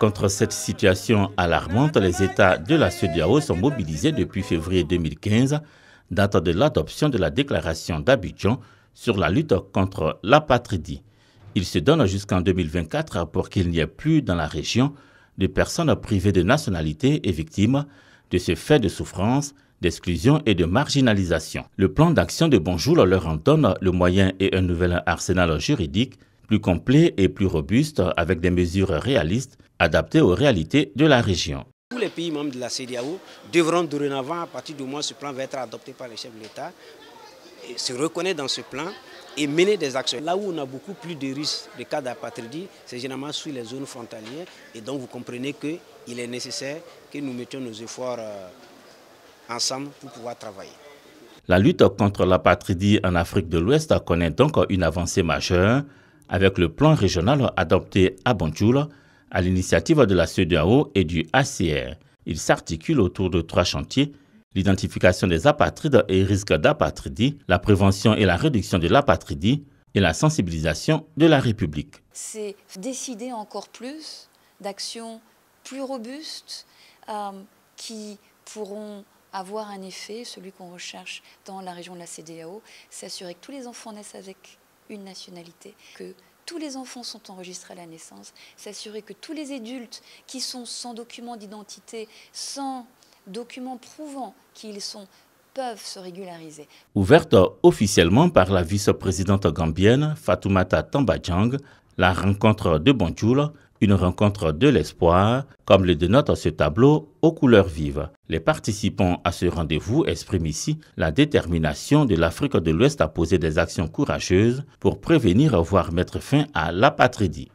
Contre cette situation alarmante, les États de la CEDEAO sont mobilisés depuis février 2015, date de l'adoption de la déclaration d'Abidjan sur la lutte contre l'apatridie. Il se donnent jusqu'en 2024 pour qu'il n'y ait plus dans la région de personnes privées de nationalité et victimes de ce fait de souffrance, d'exclusion et de marginalisation. Le plan d'action de Bonjour leur en donne le moyen et un nouvel arsenal juridique plus complet et plus robuste avec des mesures réalistes adaptées aux réalités de la région. Tous les pays membres de la CDAO devront dorénavant, à partir du mois, ce plan va être adopté par les chefs de l'État, se reconnaît dans ce plan et mener des actions. Là où on a beaucoup plus de risques de cas d'apatridie, c'est généralement sur les zones frontalières. Et donc vous comprenez qu'il est nécessaire que nous mettions nos efforts euh, ensemble pour pouvoir travailler. La lutte contre l'apatridie en Afrique de l'Ouest connaît donc une avancée majeure avec le plan régional adopté à Banjul à l'initiative de la CEDEAO et du ACR. Il s'articule autour de trois chantiers l'identification des apatrides et risques d'apatridie, la prévention et la réduction de l'apatridie et la sensibilisation de la République. C'est décider encore plus d'actions plus robustes euh, qui pourront avoir un effet, celui qu'on recherche dans la région de la CDAO, s'assurer que tous les enfants naissent avec une nationalité, que tous les enfants sont enregistrés à la naissance, s'assurer que tous les adultes qui sont sans document d'identité, sans documents prouvant qu'ils peuvent se régulariser. Ouverte officiellement par la vice-présidente gambienne Fatoumata Tambajang, la rencontre de Banjul, une rencontre de l'espoir, comme le dénote ce tableau aux couleurs vives. Les participants à ce rendez-vous expriment ici la détermination de l'Afrique de l'Ouest à poser des actions courageuses pour prévenir voire mettre fin à l'apatridie.